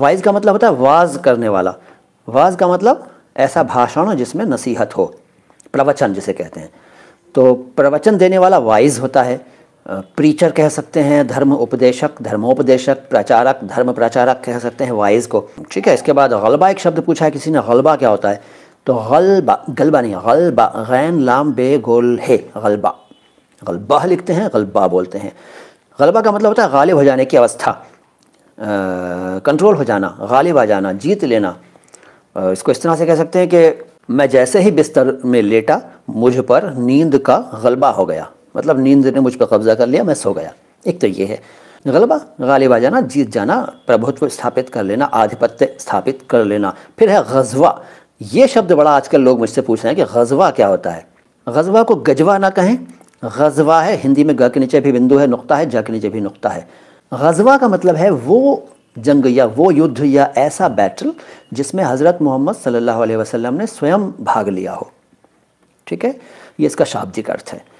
wise का मतलब होता है वाज करने वाला वाज का मतलब ऐसा भाषण हो जिसमें नसीहत हो प्रवचन जिसे कहते हैं तो प्रवचन देने वाला वाइज होता है प्रीचर कह सकते हैं धर्म उपदेशक धर्मोपदेशक प्रचारक धर्म प्रचारक कह सकते हैं वाइज को ठीक है इसके बाद गलबा एक शब्द पूछा है किसी ने गलबा क्या होता है तो गलबा गलबा नहीं गलबा गैन लाम बे गोल है गलबा गलबा लिखते हैं गलबा बोलते हैं गलबा का मतलब होता है गालिब हो जाने की अवस्था कंट्रोल हो जाना गालिब आ जाना जीत लेना आ, इसको इस तरह से कह सकते हैं कि मैं जैसे ही बिस्तर में लेटा मुझ पर नींद का गलबा हो गया मतलब नींद ने मुझ पर कब्जा कर लिया मैं सो गया एक तो ये है गलबा गालिब आ जाना जीत जाना प्रभुत्व स्थापित कर लेना आधिपत्य स्थापित कर लेना फिर है गजवा ये शब्द बड़ा आजकल लोग मुझसे पूछ रहे हैं कि गजवा क्या होता है गजवा को गजवा ना कहें गजवा है हिंदी में ग के नीचे भी बिंदु है नुकता है ज के नीचे भी नुकता है गजवा का मतलब है वो जंग या वो युद्ध या ऐसा बैटल जिसमें हज़रत मोहम्मद सल्लल्लाहु अलैहि वसल्लम ने स्वयं भाग लिया हो ठीक है ये इसका शाब्दिक अर्थ है